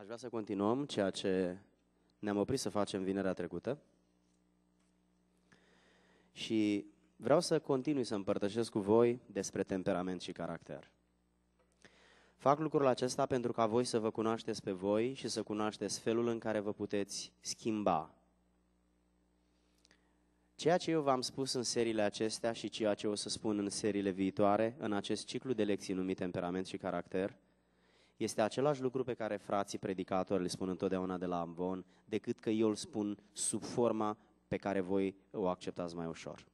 Aș vrea să continuăm ceea ce ne-am oprit să facem vinerea trecută. Și vreau să continui să împărtășesc cu voi despre temperament și caracter. Fac lucrul acesta pentru ca voi să vă cunoașteți pe voi și să cunoașteți felul în care vă puteți schimba. Ceea ce eu v-am spus în seriile acestea și ceea ce o să spun în seriile viitoare, în acest ciclu de lecții numit temperament și caracter – este același lucru pe care frații predicatori le spun întotdeauna de la Ambon, decât că eu îl spun sub forma pe care voi o acceptați mai ușor.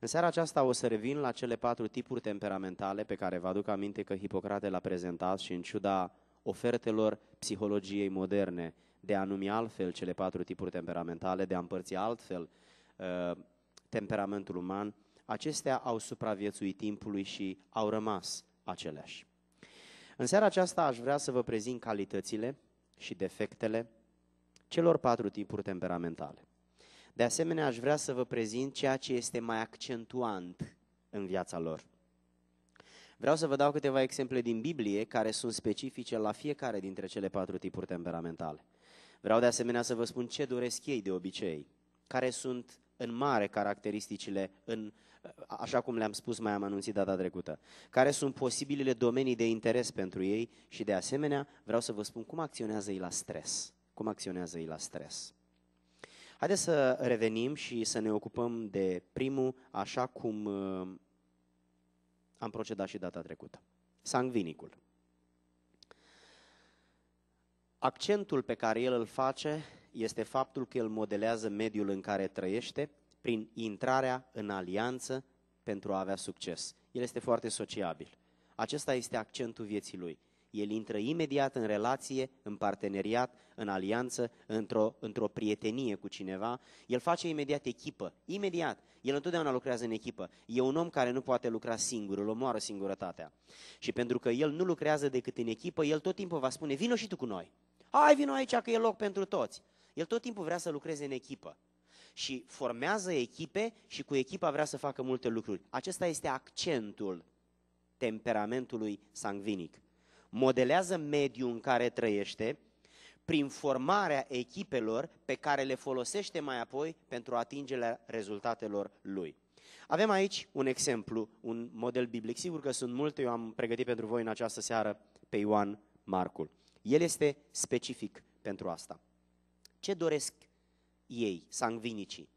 În seara aceasta o să revin la cele patru tipuri temperamentale pe care vă aduc aminte că Hipocrate l-a prezentat și în ciuda ofertelor psihologiei moderne de a numi altfel cele patru tipuri temperamentale, de a împărți altfel uh, temperamentul uman, acestea au supraviețuit timpului și au rămas aceleași. În seara aceasta aș vrea să vă prezint calitățile și defectele celor patru tipuri temperamentale. De asemenea, aș vrea să vă prezint ceea ce este mai accentuant în viața lor. Vreau să vă dau câteva exemple din Biblie care sunt specifice la fiecare dintre cele patru tipuri temperamentale. Vreau de asemenea să vă spun ce doresc ei de obicei, care sunt în mare caracteristicile, în așa cum le-am spus mai am anunțit data trecută, care sunt posibilele domenii de interes pentru ei și de asemenea vreau să vă spun cum acționează ei la stres. Cum acționează ei la stres. Haideți să revenim și să ne ocupăm de primul, așa cum uh, am procedat și data trecută. Sangvinicul. Accentul pe care el îl face este faptul că el modelează mediul în care trăiește prin intrarea în alianță pentru a avea succes. El este foarte sociabil. Acesta este accentul vieții lui. El intră imediat în relație, în parteneriat, în alianță, într-o, într-o prietenie cu cineva. El face imediat echipă. Imediat. El întotdeauna lucrează în echipă. E un om care nu poate lucra singur, îl omoară singurătatea. Și pentru că el nu lucrează decât în echipă, el tot timpul va spune, vino și tu cu noi. Hai, vino aici că e loc pentru toți. El tot timpul vrea să lucreze în echipă și formează echipe și cu echipa vrea să facă multe lucruri. Acesta este accentul temperamentului sangvinic. Modelează mediul în care trăiește prin formarea echipelor pe care le folosește mai apoi pentru atingerea rezultatelor lui. Avem aici un exemplu, un model biblic. Sigur că sunt multe, eu am pregătit pentru voi în această seară pe Ioan Marcul. El este specific pentru asta. Ce doresc ei, sangvinicii.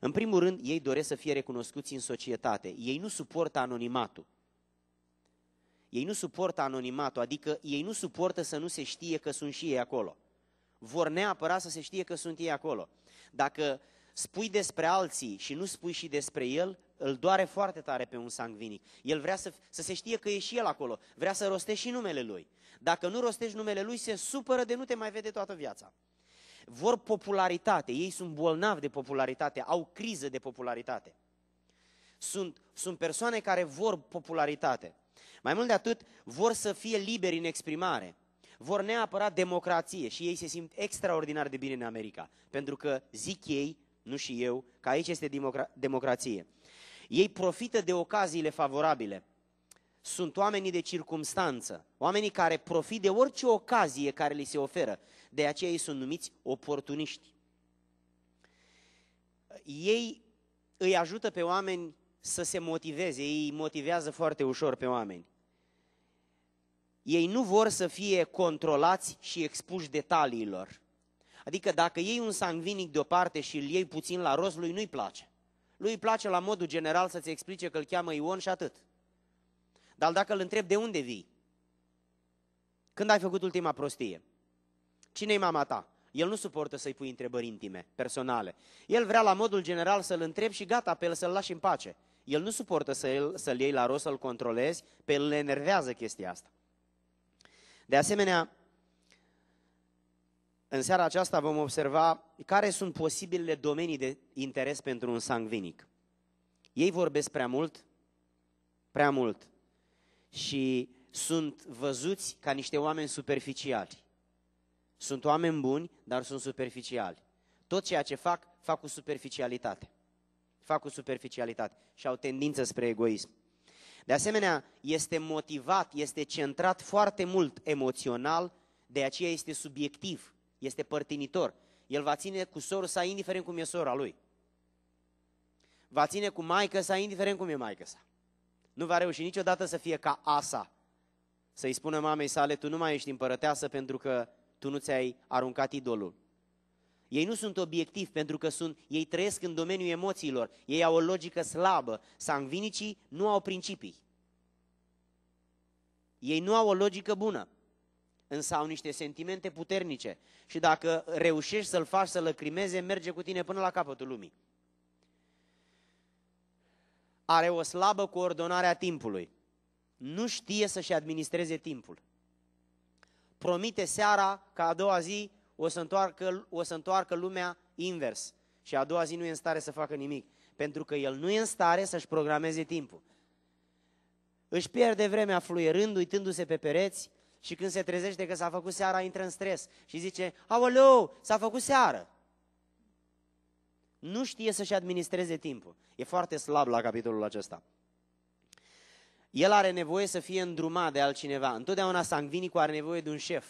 În primul rând, ei doresc să fie recunoscuți în societate. Ei nu suportă anonimatul. Ei nu suportă anonimatul, adică ei nu suportă să nu se știe că sunt și ei acolo. Vor neapărat să se știe că sunt ei acolo. Dacă spui despre alții și nu spui și despre el, îl doare foarte tare pe un sangvinic. El vrea să, să se știe că e și el acolo, vrea să rostești și numele lui. Dacă nu rostești numele lui, se supără de nu te mai vede toată viața vor popularitate, ei sunt bolnavi de popularitate, au criză de popularitate. Sunt, sunt persoane care vor popularitate. Mai mult de atât, vor să fie liberi în exprimare. Vor neapărat democrație și ei se simt extraordinar de bine în America. Pentru că zic ei, nu și eu, că aici este democra- democrație. Ei profită de ocaziile favorabile. Sunt oamenii de circumstanță, oamenii care profit de orice ocazie care li se oferă de aceea ei sunt numiți oportuniști. Ei îi ajută pe oameni să se motiveze, ei motivează foarte ușor pe oameni. Ei nu vor să fie controlați și expuși detaliilor. Adică dacă iei un sangvinic deoparte și îl iei puțin la roz lui nu-i place. Lui îi place la modul general să-ți explice că îl cheamă Ion și atât. Dar dacă îl întreb de unde vii, când ai făcut ultima prostie? Cine-i mama ta? El nu suportă să-i pui întrebări intime, personale. El vrea la modul general să-l întrebi și gata, pe el să-l lași în pace. El nu suportă să-l, să iei la rost, să-l controlezi, pe el le enervează chestia asta. De asemenea, în seara aceasta vom observa care sunt posibilele domenii de interes pentru un sangvinic. Ei vorbesc prea mult, prea mult și sunt văzuți ca niște oameni superficiali. Sunt oameni buni, dar sunt superficiali. Tot ceea ce fac, fac cu superficialitate. Fac cu superficialitate și au tendință spre egoism. De asemenea, este motivat, este centrat foarte mult emoțional, de aceea este subiectiv, este părtinitor. El va ține cu sorul sa, indiferent cum e sora lui. Va ține cu maică sa, indiferent cum e maică sa. Nu va reuși niciodată să fie ca Asa, să-i spună mamei sale, tu nu mai ești împărăteasă pentru că tu nu ți-ai aruncat idolul. Ei nu sunt obiectivi pentru că sunt, ei trăiesc în domeniul emoțiilor, ei au o logică slabă. Sangvinicii nu au principii. Ei nu au o logică bună, însă au niște sentimente puternice. Și dacă reușești să-l faci să lăcrimeze, merge cu tine până la capătul lumii. Are o slabă coordonare a timpului. Nu știe să-și administreze timpul promite seara că a doua zi o să întoarcă, o să întoarcă lumea invers. Și a doua zi nu e în stare să facă nimic, pentru că el nu e în stare să-și programeze timpul. Își pierde vremea fluierând, uitându-se pe pereți și când se trezește că s-a făcut seara, intră în stres și zice, aoleu, s-a făcut seară. Nu știe să-și administreze timpul. E foarte slab la capitolul acesta. El are nevoie să fie îndrumat de altcineva. Întotdeauna sangvinicul are nevoie de un șef.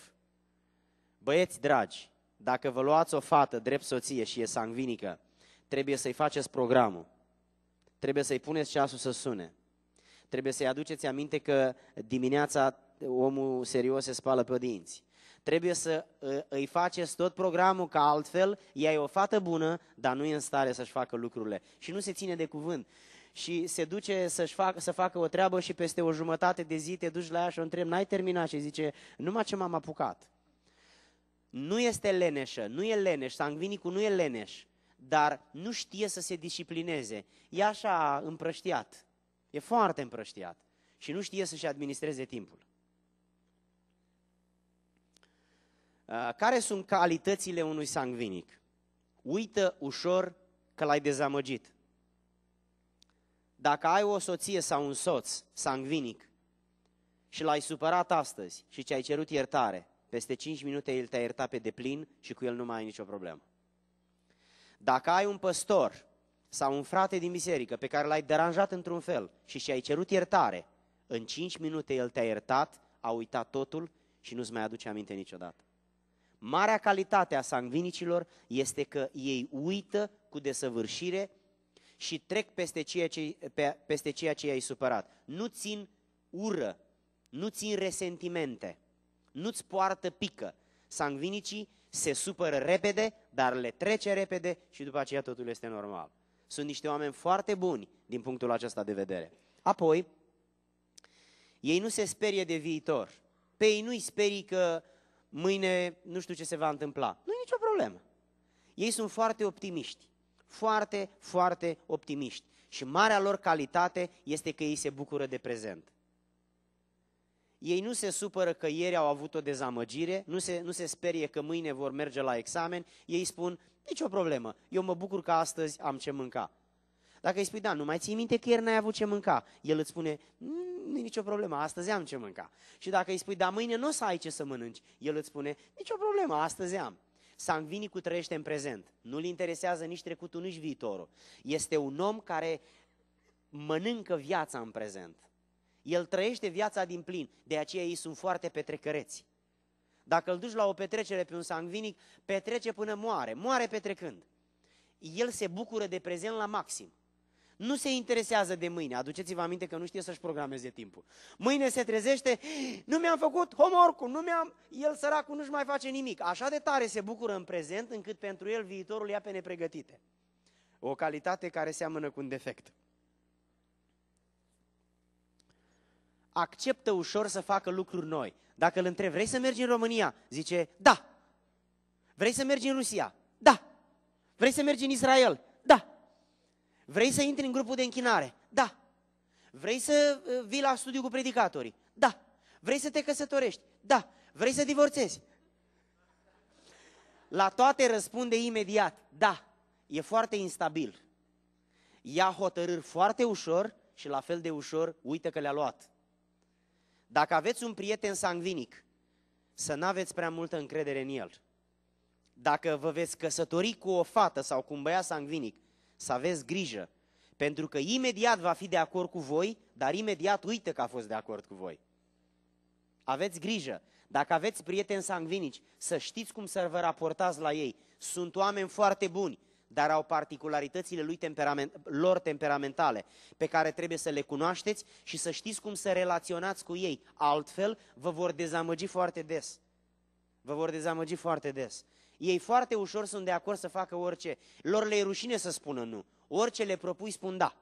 Băieți dragi, dacă vă luați o fată drept soție și e sangvinică, trebuie să-i faceți programul. Trebuie să-i puneți ceasul să sune. Trebuie să-i aduceți aminte că dimineața omul serios se spală pe dinți. Trebuie să ă, îi faceți tot programul, ca altfel ea e o fată bună, dar nu e în stare să-și facă lucrurile. Și nu se ține de cuvânt și se duce să-și fac, să facă o treabă și peste o jumătate de zi te duci la ea și o întrebi, n-ai terminat? Și zice, numai ce m-am apucat. Nu este leneșă, nu e leneș, sangvinicul nu e leneș, dar nu știe să se disciplineze. E așa împrăștiat, e foarte împrăștiat și nu știe să-și administreze timpul. Uh, care sunt calitățile unui sangvinic? Uită ușor că l-ai dezamăgit. Dacă ai o soție sau un soț sangvinic și l-ai supărat astăzi și ți-ai cerut iertare, peste 5 minute el te-a iertat pe deplin și cu el nu mai ai nicio problemă. Dacă ai un păstor sau un frate din biserică pe care l-ai deranjat într-un fel și și-ai cerut iertare, în 5 minute el te-a iertat, a uitat totul și nu-ți mai aduce aminte niciodată. Marea calitate a sangvinicilor este că ei uită cu desăvârșire și trec peste ceea ce, pe, peste ceea ce i-ai supărat. Nu țin ură, nu țin resentimente, nu-ți poartă pică. Sangvinicii se supără repede, dar le trece repede și după aceea totul este normal. Sunt niște oameni foarte buni din punctul acesta de vedere. Apoi, ei nu se sperie de viitor. Pe ei nu-i sperii că mâine nu știu ce se va întâmpla. Nu e nicio problemă. Ei sunt foarte optimiști foarte, foarte optimiști. Și marea lor calitate este că ei se bucură de prezent. Ei nu se supără că ieri au avut o dezamăgire, nu se, nu se sperie că mâine vor merge la examen, ei spun, nicio deci problemă, eu mă bucur că astăzi am ce mânca. Dacă îi spui, da, nu mai ții minte că ieri n-ai avut ce mânca, el îți spune, mm, nu e nicio problemă, astăzi am ce mânca. Și dacă îi spui, da, mâine nu o să ai ce să mănânci, el îți spune, nicio problemă, astăzi am. Sanvinicu trăiește în prezent. Nu-l interesează nici trecutul, nici viitorul. Este un om care mănâncă viața în prezent. El trăiește viața din plin, de aceea ei sunt foarte petrecăreți. Dacă îl duci la o petrecere pe un sangvinic, petrece până moare, moare petrecând. El se bucură de prezent la maxim nu se interesează de mâine. Aduceți-vă aminte că nu știe să-și programeze timpul. Mâine se trezește, nu mi-am făcut homorcul, nu mi-am... El săracul nu-și mai face nimic. Așa de tare se bucură în prezent, încât pentru el viitorul ia pe nepregătite. O calitate care seamănă cu un defect. Acceptă ușor să facă lucruri noi. Dacă îl întrebi, vrei să mergi în România? Zice, da. Vrei să mergi în Rusia? Da. Vrei să mergi în Israel? Vrei să intri în grupul de închinare? Da. Vrei să uh, vii la studiu cu predicatorii? Da. Vrei să te căsătorești? Da. Vrei să divorțezi? La toate răspunde imediat, da. E foarte instabil. Ia hotărâri foarte ușor și la fel de ușor uită că le-a luat. Dacă aveți un prieten sangvinic, să nu aveți prea multă încredere în el. Dacă vă veți căsători cu o fată sau cu un băiat sangvinic să aveți grijă, pentru că imediat va fi de acord cu voi, dar imediat uită că a fost de acord cu voi. Aveți grijă. Dacă aveți prieteni sangvinici, să știți cum să vă raportați la ei. Sunt oameni foarte buni, dar au particularitățile lui temperament, lor temperamentale, pe care trebuie să le cunoașteți și să știți cum să relaționați cu ei. Altfel, vă vor dezamăgi foarte des. Vă vor dezamăgi foarte des. Ei foarte ușor sunt de acord să facă orice. Lor le e rușine să spună nu. Orice le propui spun da.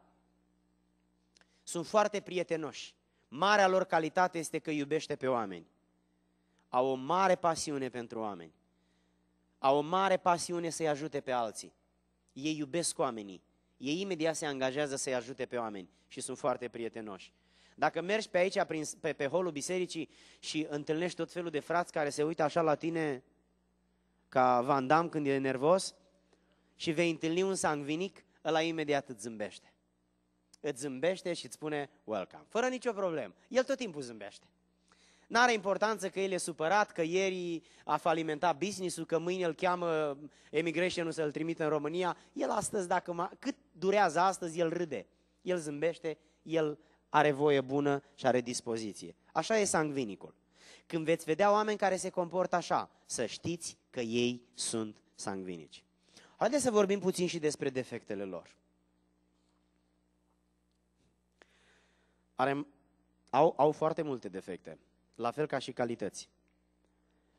Sunt foarte prietenoși. Marea lor calitate este că iubește pe oameni. Au o mare pasiune pentru oameni. Au o mare pasiune să-i ajute pe alții. Ei iubesc oamenii. Ei imediat se angajează să-i ajute pe oameni și sunt foarte prietenoși. Dacă mergi pe aici, prin, pe, pe holul bisericii și întâlnești tot felul de frați care se uită așa la tine, ca Van Damme când e nervos și vei întâlni un sangvinic, ăla imediat îți zâmbește. Îți zâmbește și îți spune welcome, fără nicio problemă. El tot timpul zâmbește. N-are importanță că el e supărat, că ieri a falimentat business-ul, că mâine îl cheamă emigration să-l trimită în România. El astăzi, dacă ma... cât durează astăzi, el râde. El zâmbește, el are voie bună și are dispoziție. Așa e sangvinicul. Când veți vedea oameni care se comportă așa, să știți că ei sunt sangvinici. Haideți să vorbim puțin și despre defectele lor. Are, au, au foarte multe defecte, la fel ca și calități.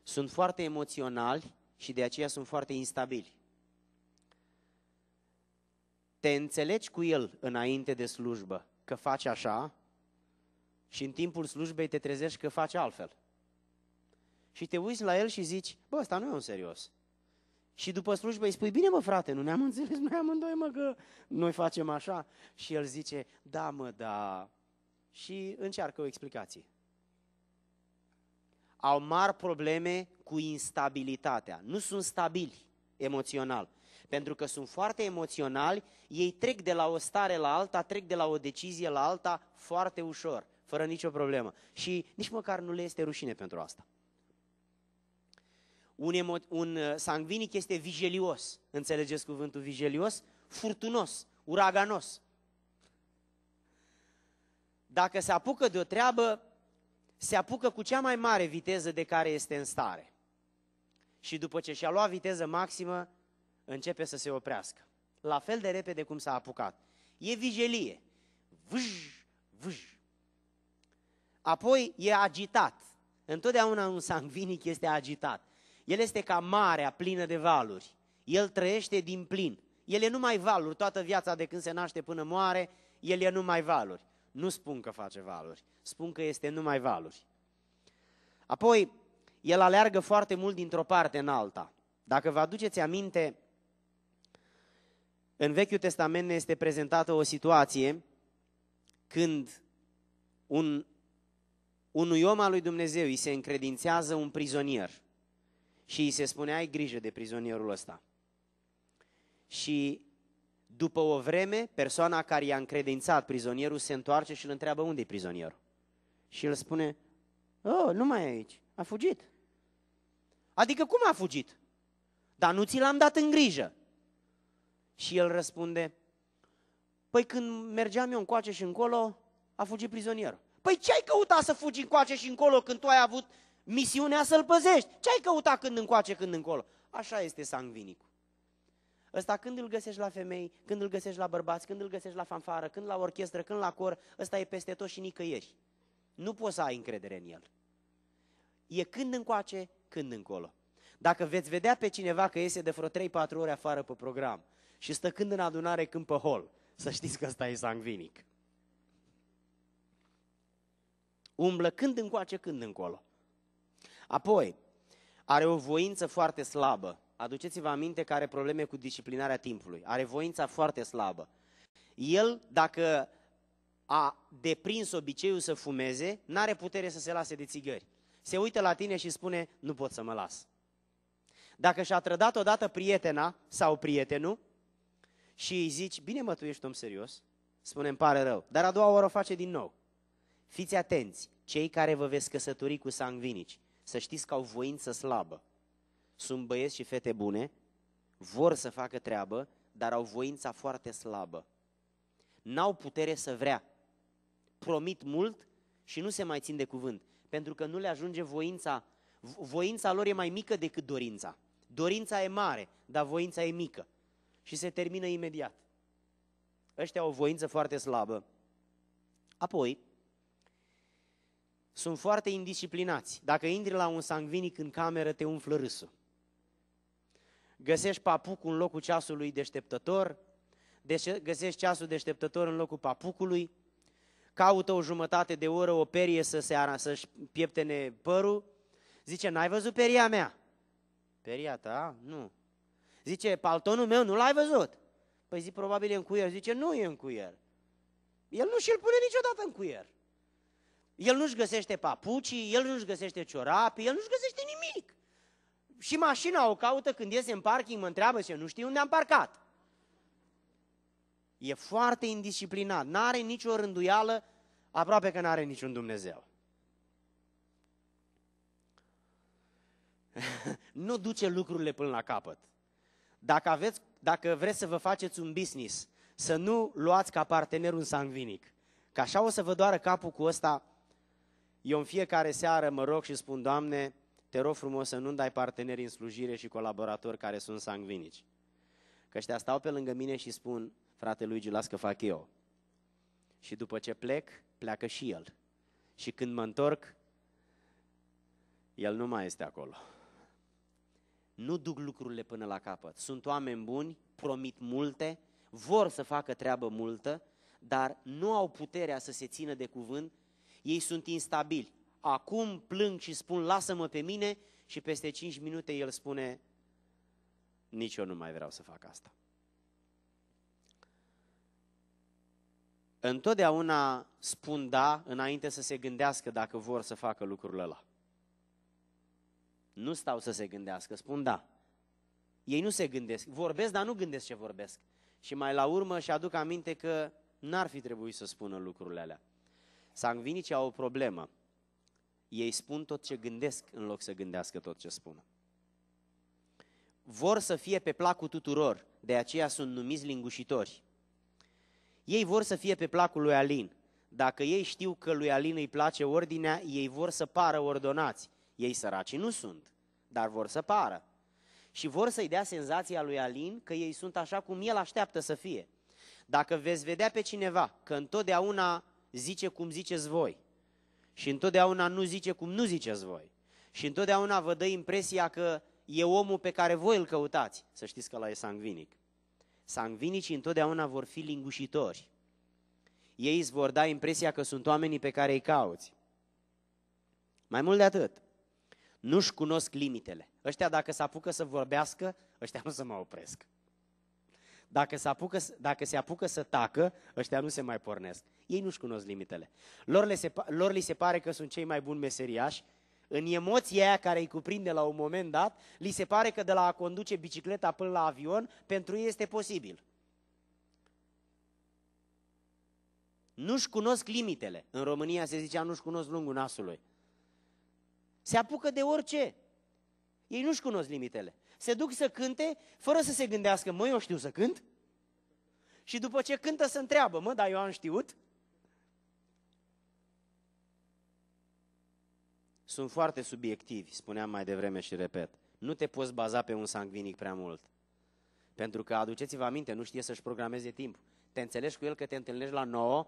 Sunt foarte emoționali și de aceea sunt foarte instabili. Te înțelegi cu el înainte de slujbă că faci așa și în timpul slujbei te trezești că faci altfel și te uiți la el și zici, bă, ăsta nu e un serios. Și după slujbă îi spui, bine mă frate, nu ne-am înțeles noi amândoi mă că noi facem așa. Și el zice, da mă, da. Și încearcă o explicație. Au mari probleme cu instabilitatea. Nu sunt stabili emoțional. Pentru că sunt foarte emoționali, ei trec de la o stare la alta, trec de la o decizie la alta foarte ușor, fără nicio problemă. Și nici măcar nu le este rușine pentru asta. Un, emo, un uh, sangvinic este vigelios, înțelegeți cuvântul vigelios? Furtunos, uraganos. Dacă se apucă de o treabă, se apucă cu cea mai mare viteză de care este în stare. Și după ce și-a luat viteză maximă, începe să se oprească. La fel de repede cum s-a apucat. E vigelie. Vâj, vâj. Apoi e agitat. Întotdeauna un sangvinic este agitat. El este ca marea plină de valuri. El trăiește din plin. El e numai valuri, toată viața de când se naște până moare, el e numai valuri. Nu spun că face valuri, spun că este numai valuri. Apoi, el aleargă foarte mult dintr-o parte în alta. Dacă vă aduceți aminte, în Vechiul Testament ne este prezentată o situație când un, unui om al lui Dumnezeu îi se încredințează un prizonier – și îi se spunea, ai grijă de prizonierul ăsta. Și după o vreme, persoana care i-a încredințat prizonierul se întoarce și îl întreabă unde e prizonierul. Și el spune, oh, nu mai e aici, a fugit. Adică cum a fugit? Dar nu ți l-am dat în grijă. Și el răspunde, păi când mergeam eu încoace și încolo, a fugit prizonierul. Păi ce ai căutat să fugi încoace și încolo când tu ai avut Misiunea să-l păzești. Ce ai căutat când încoace, când încolo? Așa este sangvinicul. Ăsta când îl găsești la femei, când îl găsești la bărbați, când îl găsești la fanfară, când la orchestră, când la cor, ăsta e peste tot și nicăieri. Nu poți să ai încredere în el. E când încoace, când încolo. Dacă veți vedea pe cineva că iese de vreo 3-4 ore afară pe program și stă când în adunare, când pe hol, să știți că ăsta e sangvinic. Umblă când încoace, când încolo. Apoi, are o voință foarte slabă. Aduceți-vă aminte că are probleme cu disciplinarea timpului. Are voința foarte slabă. El, dacă a deprins obiceiul să fumeze, n-are putere să se lase de țigări. Se uită la tine și spune, nu pot să mă las. Dacă și-a trădat odată prietena sau prietenul și îi zici, bine mă, tu ești om serios, spune, îmi pare rău, dar a doua oară o face din nou. Fiți atenți, cei care vă veți căsători cu sangvinici, să știți că au voință slabă. Sunt băieți și fete bune, vor să facă treabă, dar au voința foarte slabă. N-au putere să vrea. Promit mult și nu se mai țin de cuvânt, pentru că nu le ajunge voința. Voința lor e mai mică decât dorința. Dorința e mare, dar voința e mică. Și se termină imediat. Ăștia au o voință foarte slabă. Apoi, sunt foarte indisciplinați. Dacă intri la un sangvinic în cameră, te umflă râsul. Găsești papucul în locul ceasului deșteptător, găsești ceasul deșteptător în locul papucului, caută o jumătate de oră o perie să se ara, să-și pieptene părul, zice, n-ai văzut peria mea? Peria ta? Nu. Zice, paltonul meu nu l-ai văzut? Păi zic, probabil e în cuier. Zice, nu e în cuier. El nu și-l pune niciodată în cuier. El nu-și găsește papucii, el nu-și găsește ciorapi, el nu-și găsește nimic. Și mașina o caută când iese în parking, mă întreabă și eu nu știu unde am parcat. E foarte indisciplinat, nu are nicio rânduială, aproape că nu are niciun Dumnezeu. nu duce lucrurile până la capăt. Dacă, aveți, dacă vreți să vă faceți un business, să nu luați ca partener un sangvinic. Că așa o să vă doară capul cu ăsta eu în fiecare seară mă rog și spun, Doamne, te rog frumos să nu-mi dai parteneri în slujire și colaboratori care sunt sangvinici. Că ăștia stau pe lângă mine și spun, frate Luigi, las că fac eu. Și după ce plec, pleacă și el. Și când mă întorc, el nu mai este acolo. Nu duc lucrurile până la capăt. Sunt oameni buni, promit multe, vor să facă treabă multă, dar nu au puterea să se țină de cuvânt ei sunt instabili. Acum plâng și spun, lasă-mă pe mine și peste 5 minute el spune, nici eu nu mai vreau să fac asta. Întotdeauna spun da înainte să se gândească dacă vor să facă lucrurile ăla. Nu stau să se gândească, spun da. Ei nu se gândesc, vorbesc, dar nu gândesc ce vorbesc. Și mai la urmă și aduc aminte că n-ar fi trebuit să spună lucrurile alea. Sangvinicii au o problemă. Ei spun tot ce gândesc în loc să gândească tot ce spun. Vor să fie pe placul tuturor, de aceea sunt numiți lingușitori. Ei vor să fie pe placul lui Alin. Dacă ei știu că lui Alin îi place ordinea, ei vor să pară ordonați. Ei săraci nu sunt, dar vor să pară. Și vor să-i dea senzația lui Alin că ei sunt așa cum el așteaptă să fie. Dacă veți vedea pe cineva că întotdeauna zice cum ziceți voi. Și întotdeauna nu zice cum nu ziceți voi. Și întotdeauna vă dă impresia că e omul pe care voi îl căutați. Să știți că la e sangvinic. Sangvinicii întotdeauna vor fi lingușitori. Ei îți vor da impresia că sunt oamenii pe care îi cauți. Mai mult de atât, nu-și cunosc limitele. Ăștia dacă se apucă să vorbească, ăștia nu se mai opresc. Dacă se, apucă, dacă se apucă să tacă, ăștia nu se mai pornesc. Ei nu-și cunosc limitele. Lor, le se, lor li se pare că sunt cei mai buni meseriași, în emoția aia care îi cuprinde la un moment dat, li se pare că de la a conduce bicicleta până la avion, pentru ei este posibil. Nu-și cunosc limitele. În România se zicea nu-și cunosc lungul nasului. Se apucă de orice. Ei nu-și cunosc limitele se duc să cânte fără să se gândească, mă, eu știu să cânt? Și după ce cântă se întreabă, mă, dar eu am știut? Sunt foarte subiectivi, spuneam mai devreme și repet. Nu te poți baza pe un sangvinic prea mult. Pentru că, aduceți-vă aminte, nu știe să-și programeze timp. Te înțelegi cu el că te întâlnești la 9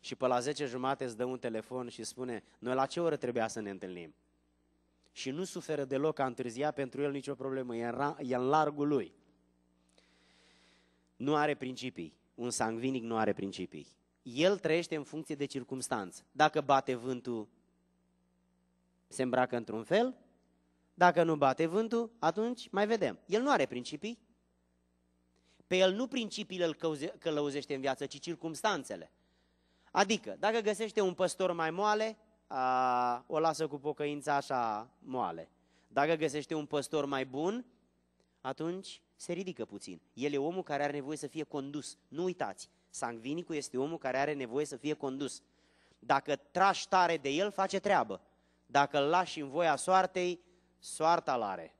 și pe la 10 jumate îți dă un telefon și spune, noi la ce oră trebuia să ne întâlnim? și nu suferă deloc a întârzia pentru el nicio problemă, e în, e în largul lui. Nu are principii, un sangvinic nu are principii. El trăiește în funcție de circumstanță. Dacă bate vântul, se îmbracă într-un fel, dacă nu bate vântul, atunci mai vedem. El nu are principii. Pe el nu principiile îl călăuzește în viață, ci circumstanțele. Adică, dacă găsește un păstor mai moale, a, o lasă cu pocăința așa moale. Dacă găsește un păstor mai bun, atunci se ridică puțin. El e omul care are nevoie să fie condus. Nu uitați, sangvinicul este omul care are nevoie să fie condus. Dacă tragi tare de el, face treabă. Dacă îl lași în voia soartei, soarta l-are.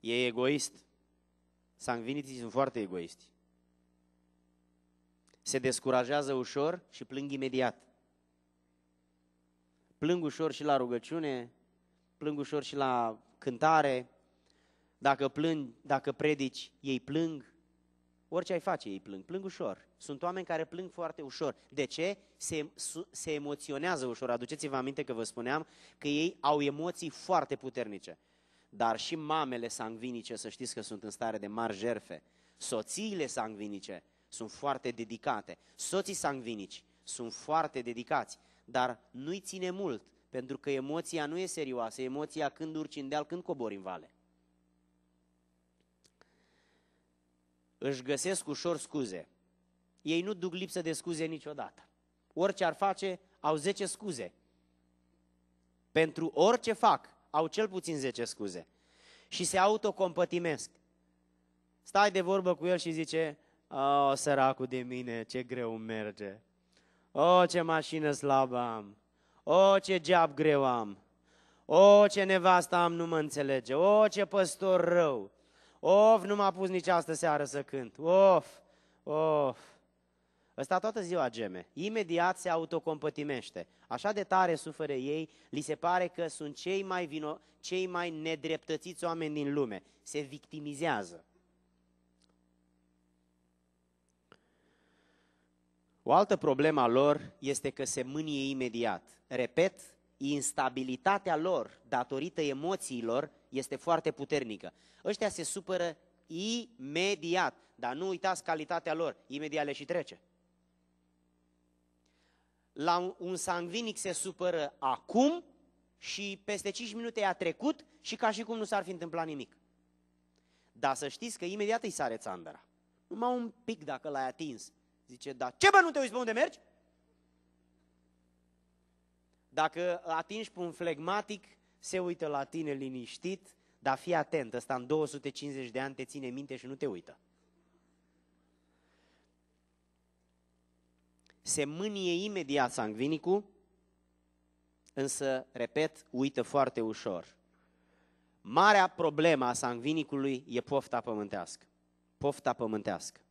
E egoist. Sangviniții sunt foarte egoisti. Se descurajează ușor și plâng imediat. Plâng ușor și la rugăciune, plâng ușor și la cântare, dacă plângi, dacă predici, ei plâng, orice ai face, ei plâng, plâng ușor. Sunt oameni care plâng foarte ușor. De ce? Se, se emoționează ușor. Aduceți-vă aminte că vă spuneam că ei au emoții foarte puternice. Dar și mamele sangvinice, să știți că sunt în stare de mari jerfe. Soțiile sangvinice sunt foarte dedicate. Soții sangvinici sunt foarte dedicați dar nu-i ține mult, pentru că emoția nu e serioasă, emoția când urci în deal, când cobori în vale. Își găsesc ușor scuze. Ei nu duc lipsă de scuze niciodată. Orice ar face, au 10 scuze. Pentru orice fac, au cel puțin 10 scuze. Și se autocompătimesc. Stai de vorbă cu el și zice, o, săracul de mine, ce greu merge. O, ce mașină slabă am! O, ce geab greu am! O, ce nevastă am, nu mă înțelege! O, ce păstor rău! Of, nu m-a pus nici astă seară să cânt! Of, of! Ăsta toată ziua geme. Imediat se autocompătimește. Așa de tare suferă ei, li se pare că sunt cei mai, vino, cei mai nedreptățiți oameni din lume. Se victimizează. O altă problemă a lor este că se mânie imediat. Repet, instabilitatea lor, datorită emoțiilor, este foarte puternică. Ăștia se supără imediat, dar nu uitați calitatea lor, imediat le și trece. La un sangvinic se supără acum și peste 5 minute a trecut și ca și cum nu s-ar fi întâmplat nimic. Dar să știți că imediat îi sare țandăra. Numai un pic dacă l-ai atins, Zice, da, ce bă, nu te uiți pe unde mergi? Dacă atingi pe un flegmatic, se uită la tine liniștit, dar fii atent, ăsta în 250 de ani te ține minte și nu te uită. Se mânie imediat sangvinicul, însă, repet, uită foarte ușor. Marea problemă a sangvinicului e pofta pământească. Pofta pământească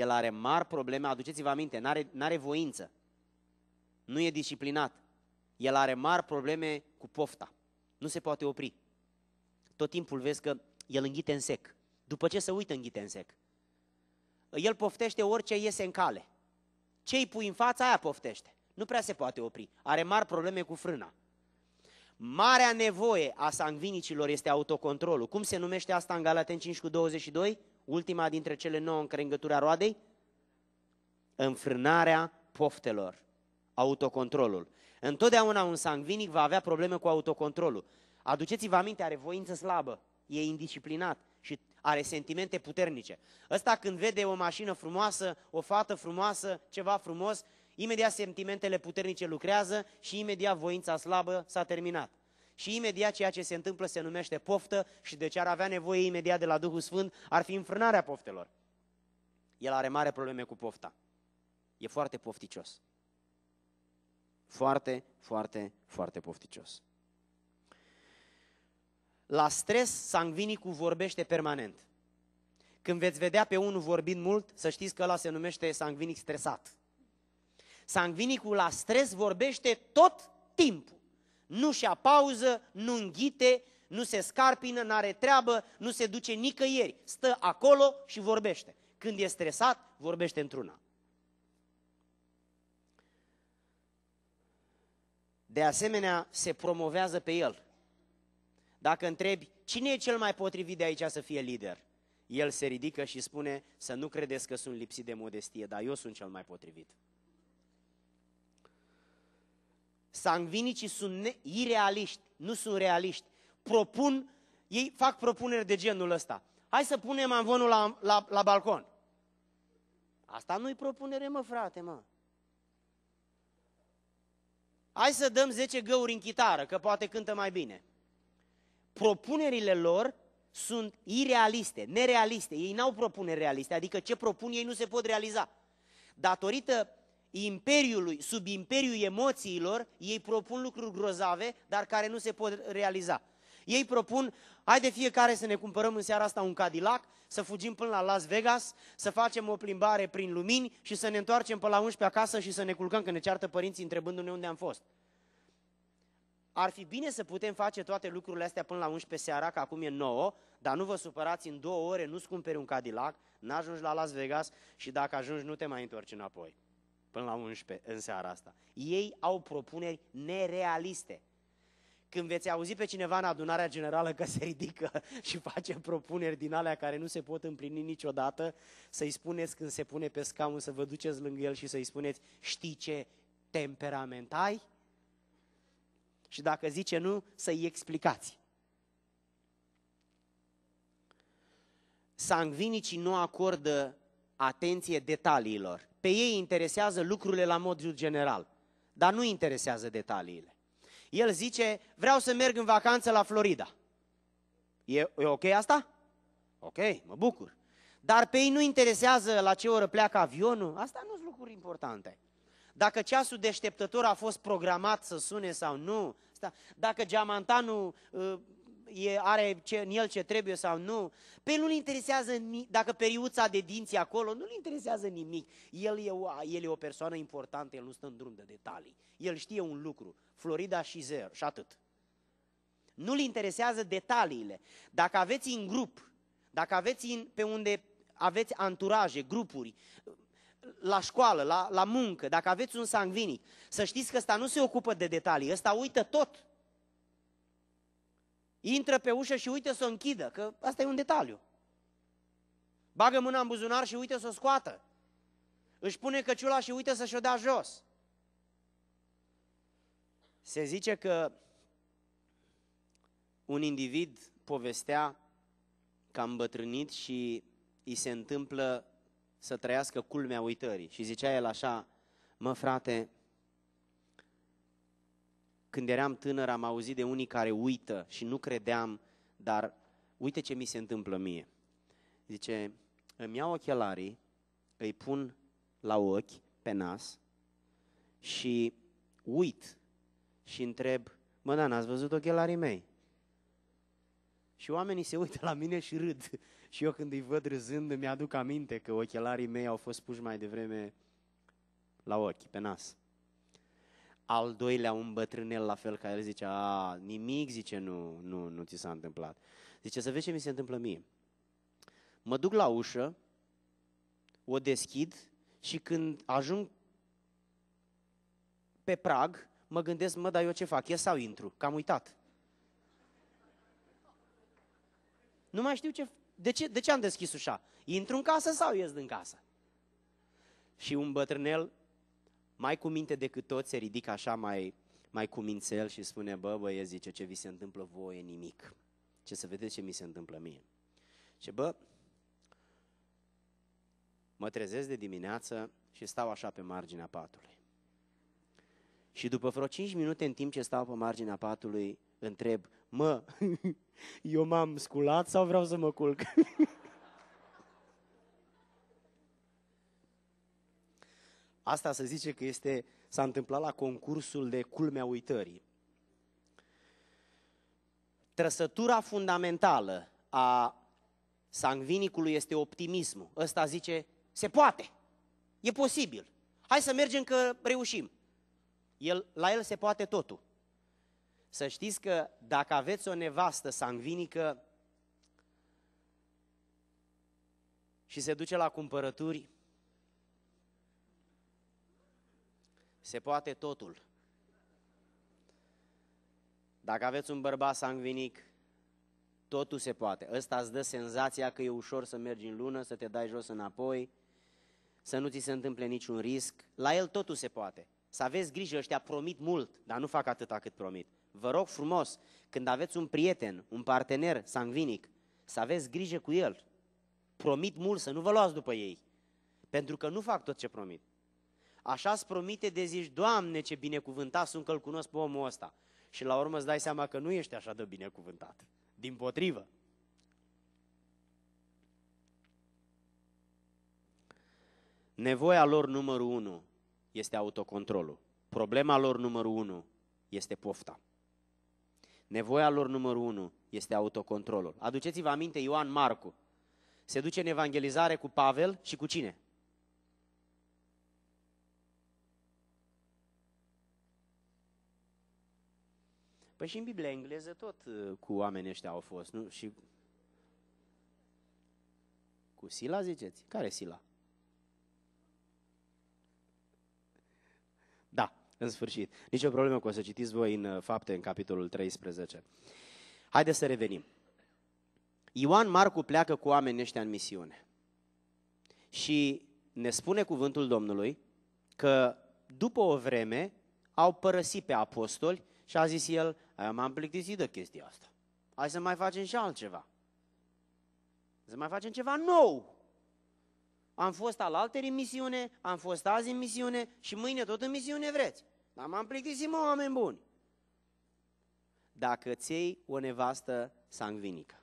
el are mari probleme, aduceți-vă aminte, n-are, n-are voință, nu e disciplinat, el are mari probleme cu pofta, nu se poate opri. Tot timpul vezi că el înghite în sec. După ce se uită, înghite în sec. El poftește orice iese în cale. Ce îi pui în fața, aia poftește. Nu prea se poate opri. Are mari probleme cu frâna. Marea nevoie a sangvinicilor este autocontrolul. Cum se numește asta în Galaten 5 cu 22? ultima dintre cele nouă încrengătura roadei? Înfrânarea poftelor, autocontrolul. Întotdeauna un sangvinic va avea probleme cu autocontrolul. Aduceți-vă aminte, are voință slabă, e indisciplinat și are sentimente puternice. Ăsta când vede o mașină frumoasă, o fată frumoasă, ceva frumos, imediat sentimentele puternice lucrează și imediat voința slabă s-a terminat. Și imediat ceea ce se întâmplă se numește poftă și de ce ar avea nevoie imediat de la Duhul Sfânt ar fi înfrânarea poftelor. El are mare probleme cu pofta. E foarte pofticios. Foarte, foarte, foarte pofticios. La stres, sangvinicul vorbește permanent. Când veți vedea pe unul vorbind mult, să știți că ăla se numește sangvinic stresat. Sangvinicul la stres vorbește tot timpul nu-și ia pauză, nu înghite, nu se scarpină, nu are treabă, nu se duce nicăieri. Stă acolo și vorbește. Când e stresat, vorbește într-una. De asemenea, se promovează pe el. Dacă întrebi cine e cel mai potrivit de aici să fie lider, el se ridică și spune să nu credeți că sunt lipsit de modestie, dar eu sunt cel mai potrivit. Sangvinicii sunt irealiști, nu sunt realiști. Propun, ei fac propuneri de genul ăsta. Hai să punem amvonul la, la, la balcon. Asta nu-i propunere, mă, frate, mă. Hai să dăm 10 găuri în chitară, că poate cântă mai bine. Propunerile lor sunt irealiste, nerealiste. Ei n-au propuneri realiste, adică ce propun ei nu se pot realiza. Datorită imperiului, sub imperiul emoțiilor, ei propun lucruri grozave, dar care nu se pot realiza. Ei propun, de fiecare să ne cumpărăm în seara asta un Cadillac, să fugim până la Las Vegas, să facem o plimbare prin lumini și să ne întoarcem pe la 11 acasă și să ne culcăm, că ne ceartă părinții întrebându-ne unde am fost. Ar fi bine să putem face toate lucrurile astea până la 11 seara, că acum e 9, dar nu vă supărați, în două ore nu-ți cumperi un Cadillac, n-ajungi la Las Vegas și dacă ajungi nu te mai întorci înapoi până la 11 în seara asta. Ei au propuneri nerealiste. Când veți auzi pe cineva în adunarea generală că se ridică și face propuneri din alea care nu se pot împlini niciodată, să-i spuneți când se pune pe scaun să vă duceți lângă el și să-i spuneți știi ce temperament ai? Și dacă zice nu, să-i explicați. Sangvinicii nu acordă atenție detaliilor. Pe ei interesează lucrurile la modul general, dar nu interesează detaliile. El zice, vreau să merg în vacanță la Florida. E, e ok asta? Ok, mă bucur. Dar pe ei nu interesează la ce oră pleacă avionul, asta nu sunt lucruri importante. Dacă ceasul deșteptător a fost programat să sune sau nu, asta, dacă geamantanul uh, e, are ce, în el ce trebuie sau nu. Pe el nu-l interesează, ni, dacă periuța de dinți acolo, nu-l interesează nimic. El e, o, el e o persoană importantă, el nu stă în drum de detalii. El știe un lucru, Florida și zer, și atât. Nu-l interesează detaliile. Dacă aveți în grup, dacă aveți în, pe unde aveți anturaje, grupuri, la școală, la, la muncă, dacă aveți un sangvinic, să știți că ăsta nu se ocupă de detalii, ăsta uită tot. Intră pe ușă și uite să o închidă, că asta e un detaliu. Bagă mâna în buzunar și uite să o scoată. Își pune căciula și uite să-și o dea jos. Se zice că un individ povestea că a îmbătrânit și îi se întâmplă să trăiască culmea uitării. Și zicea el așa, mă frate, când eram tânăr am auzit de unii care uită și nu credeam, dar uite ce mi se întâmplă mie. Zice, îmi iau ochelarii, îi pun la ochi, pe nas și uit și întreb, mă, da, n-ați văzut ochelarii mei? Și oamenii se uită la mine și râd. și eu când îi văd râzând îmi aduc aminte că ochelarii mei au fost puși mai devreme la ochi, pe nas al doilea un bătrânel la fel, care zice, a, nimic, zice, nu, nu, nu ți s-a întâmplat. Zice, să vezi ce mi se întâmplă mie. Mă duc la ușă, o deschid și când ajung pe prag, mă gândesc, mă, dar eu ce fac, ies sau intru? Că am uitat. Nu mai știu ce... De ce, de ce am deschis ușa? Intru în casă sau ies din casă? Și un bătrânel mai cu minte decât toți, se ridică așa mai, mai cu mințel și spune, bă, el zice, ce vi se întâmplă voi nimic. Ce să vedeți ce mi se întâmplă mie. Și bă, mă trezesc de dimineață și stau așa pe marginea patului. Și după vreo 5 minute în timp ce stau pe marginea patului, întreb, mă, eu m-am sculat sau vreau să mă culc? Asta se zice că este, s-a întâmplat la concursul de culmea uitării. Trăsătura fundamentală a sangvinicului este optimismul. Ăsta zice, se poate, e posibil, hai să mergem că reușim. El, la el se poate totul. Să știți că dacă aveți o nevastă sangvinică și se duce la cumpărături, Se poate totul. Dacă aveți un bărbat sangvinic, totul se poate. Ăsta îți dă senzația că e ușor să mergi în lună, să te dai jos înapoi, să nu ți se întâmple niciun risc. La el totul se poate. Să aveți grijă, ăștia promit mult, dar nu fac atâta cât promit. Vă rog frumos, când aveți un prieten, un partener sangvinic, să aveți grijă cu el. Promit mult să nu vă luați după ei, pentru că nu fac tot ce promit. Așa îți promite de zici, Doamne, ce binecuvântat sunt că-l cunosc pe omul ăsta. Și la urmă îți dai seama că nu ești așa de binecuvântat. Din potrivă. Nevoia lor numărul unu este autocontrolul. Problema lor numărul unu este pofta. Nevoia lor numărul unu este autocontrolul. Aduceți-vă aminte Ioan Marcu. Se duce în evangelizare cu Pavel și cu cine? Păi și în Biblia engleză tot uh, cu oamenii ăștia au fost, nu? Și cu Sila ziceți? Care Sila? Da, în sfârșit. Nici o problemă că o să citiți voi în uh, fapte, în capitolul 13. Haideți să revenim. Ioan Marcu pleacă cu oamenii ăștia în misiune. Și ne spune cuvântul Domnului că după o vreme au părăsit pe apostoli și a zis el, m-am plictisit de chestia asta. Hai să mai facem și altceva. Să mai facem ceva nou. Am fost al alteri în misiune, am fost azi în misiune și mâine tot în misiune vreți. Dar m-am plictisit, mă, oameni buni. Dacă ți iei o nevastă sangvinică,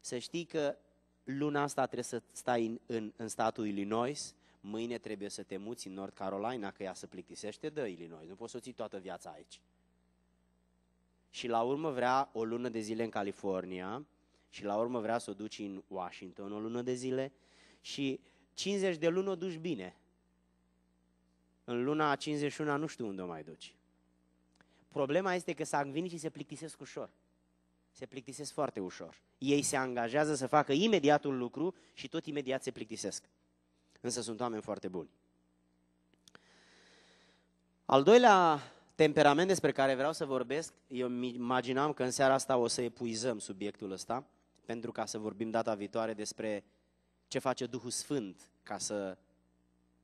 să știi că luna asta trebuie să stai în, în, în statul Illinois, mâine trebuie să te muți în North Carolina, că ea se plictisește de Illinois. Nu poți să o ții toată viața aici și la urmă vrea o lună de zile în California și la urmă vrea să o duci în Washington o lună de zile și 50 de luni o duci bine. În luna 51 nu știu unde o mai duci. Problema este că s-au și se plictisesc ușor. Se plictisesc foarte ușor. Ei se angajează să facă imediat un lucru și tot imediat se plictisesc. Însă sunt oameni foarte buni. Al doilea temperament despre care vreau să vorbesc, eu imaginam că în seara asta o să epuizăm subiectul ăsta, pentru ca să vorbim data viitoare despre ce face Duhul Sfânt ca să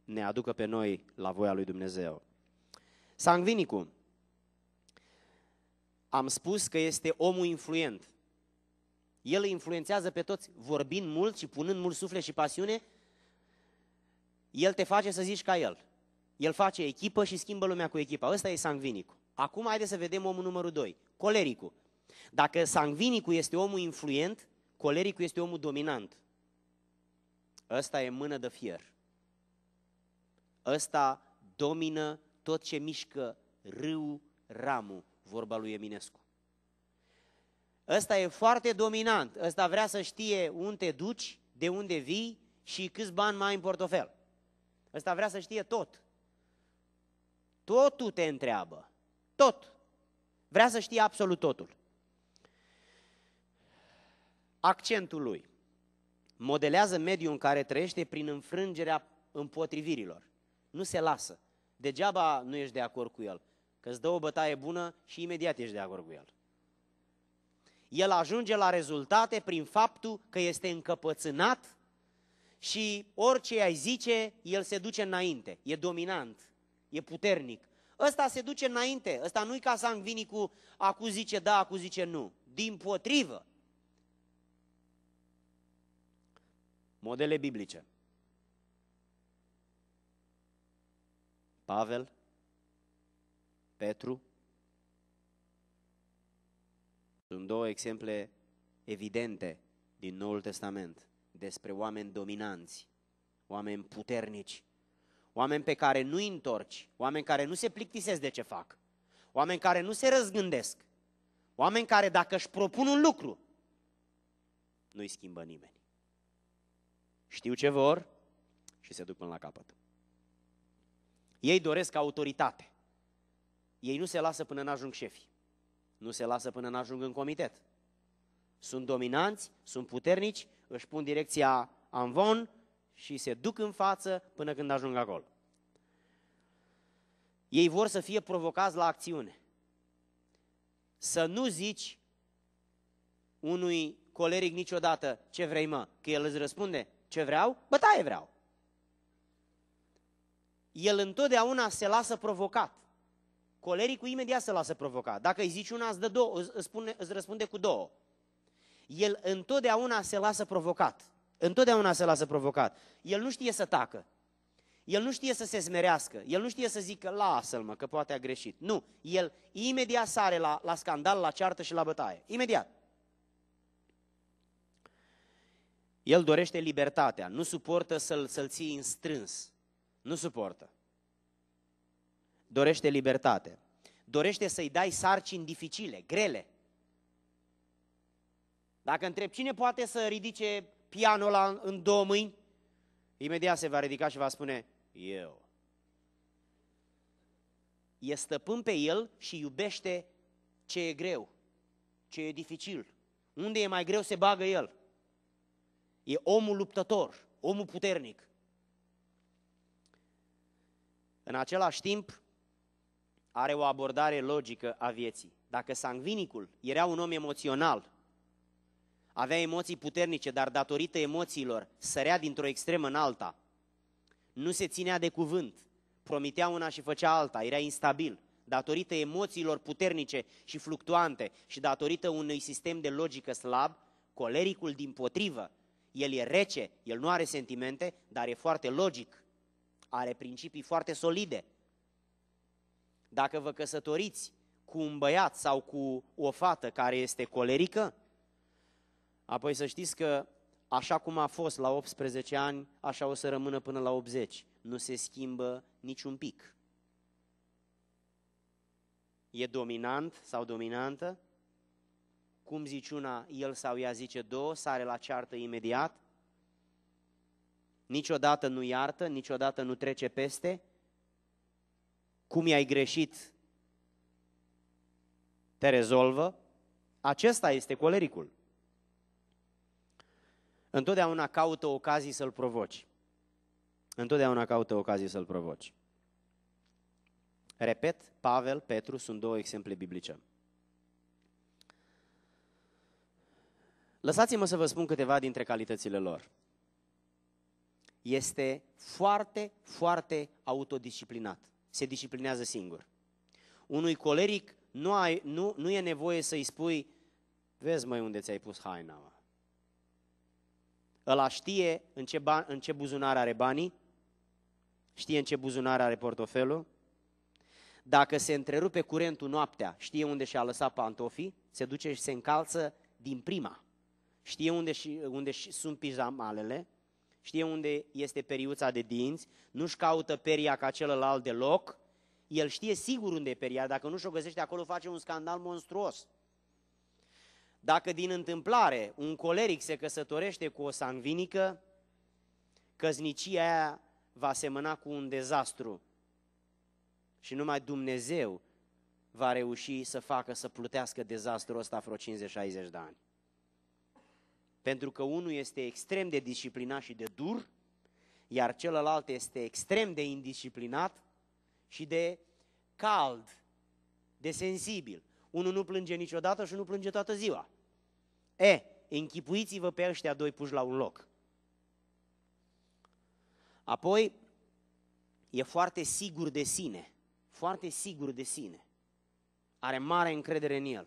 ne aducă pe noi la voia lui Dumnezeu. Sangvinicul. Am spus că este omul influent. El îi influențează pe toți, vorbind mult și punând mult suflet și pasiune, el te face să zici ca el. El face echipă și schimbă lumea cu echipa. Ăsta e sangvinicul. Acum haideți să vedem omul numărul 2, colericul. Dacă sangvinicul este omul influent, colericul este omul dominant. Ăsta e mână de fier. Ăsta domină tot ce mișcă râu, ramu, vorba lui Eminescu. Ăsta e foarte dominant, ăsta vrea să știe unde te duci, de unde vii și câți bani mai ai în portofel. Ăsta vrea să știe tot. Totul te întreabă. Tot. Vrea să știe absolut totul. Accentul lui modelează mediul în care trăiește prin înfrângerea împotrivirilor. Nu se lasă. Degeaba nu ești de acord cu el, că îți dă o bătaie bună și imediat ești de acord cu el. El ajunge la rezultate prin faptul că este încăpățânat și orice ai zice, el se duce înainte, e dominant e puternic. Ăsta se duce înainte, ăsta nu-i ca sangvinii cu acu zice da, acu zice nu. Din potrivă. Modele biblice. Pavel, Petru, sunt două exemple evidente din Noul Testament despre oameni dominanți, oameni puternici, oameni pe care nu îi întorci, oameni care nu se plictisesc de ce fac, oameni care nu se răzgândesc, oameni care dacă își propun un lucru, nu-i schimbă nimeni. Știu ce vor și se duc până la capăt. Ei doresc autoritate. Ei nu se lasă până n-ajung șefi. Nu se lasă până n-ajung în comitet. Sunt dominanți, sunt puternici, își pun direcția Anvon, și se duc în față până când ajung acolo. Ei vor să fie provocați la acțiune. Să nu zici unui coleric niciodată ce vrei mă, că el îți răspunde ce vreau, bătaie vreau. El întotdeauna se lasă provocat. Colericul imediat se lasă provocat. Dacă îi zici una, îți, dă două, îți, spune, îți răspunde cu două. El întotdeauna se lasă provocat. Întotdeauna se lasă provocat. El nu știe să tacă. El nu știe să se smerească. El nu știe să zică, lasă-l mă, că poate a greșit. Nu, el imediat sare la, la scandal, la ceartă și la bătaie. Imediat. El dorește libertatea, nu suportă să-l, să-l ții în strâns. Nu suportă. Dorește libertate. Dorește să-i dai sarcini dificile, grele. Dacă întreb cine poate să ridice pianul ăla în două mâini, imediat se va ridica și va spune, eu. E stăpân pe el și iubește ce e greu, ce e dificil. Unde e mai greu se bagă el. E omul luptător, omul puternic. În același timp, are o abordare logică a vieții. Dacă sangvinicul era un om emoțional, avea emoții puternice, dar datorită emoțiilor sărea dintr-o extremă în alta. Nu se ținea de cuvânt, promitea una și făcea alta, era instabil. Datorită emoțiilor puternice și fluctuante și datorită unui sistem de logică slab, colericul din potrivă, el e rece, el nu are sentimente, dar e foarte logic, are principii foarte solide. Dacă vă căsătoriți cu un băiat sau cu o fată care este colerică, Apoi să știți că așa cum a fost la 18 ani, așa o să rămână până la 80. Nu se schimbă niciun pic. E dominant sau dominantă? Cum zici una, el sau ea zice două, sare la ceartă imediat? Niciodată nu iartă, niciodată nu trece peste? Cum i-ai greșit? Te rezolvă? Acesta este colericul. Întotdeauna caută ocazii să-l provoci. Întotdeauna caută ocazii să-l provoci. Repet, Pavel, Petru sunt două exemple biblice. Lăsați-mă să vă spun câteva dintre calitățile lor. Este foarte, foarte autodisciplinat. Se disciplinează singur. Unui coleric nu, ai, nu, nu e nevoie să-i spui, vezi mai unde ți-ai pus haina, mă. Ăla știe în ce, ban, în ce buzunar are banii, știe în ce buzunar are portofelul, dacă se întrerupe curentul noaptea, știe unde și-a lăsat pantofii, se duce și se încalță din prima. Știe unde, și, unde și sunt pijamalele, știe unde este periuța de dinți, nu-și caută peria ca celălalt deloc, el știe sigur unde e peria, dacă nu și-o găsește acolo face un scandal monstruos. Dacă din întâmplare un coleric se căsătorește cu o sanvinică, căznicia aia va semăna cu un dezastru. Și numai Dumnezeu va reuși să facă să plutească dezastrul ăsta vreo 50-60 de ani. Pentru că unul este extrem de disciplinat și de dur, iar celălalt este extrem de indisciplinat și de cald, de sensibil. Unul nu plânge niciodată și nu plânge toată ziua. E, închipuiți-vă pe ăștia doi puși la un loc. Apoi, e foarte sigur de sine, foarte sigur de sine. Are mare încredere în el.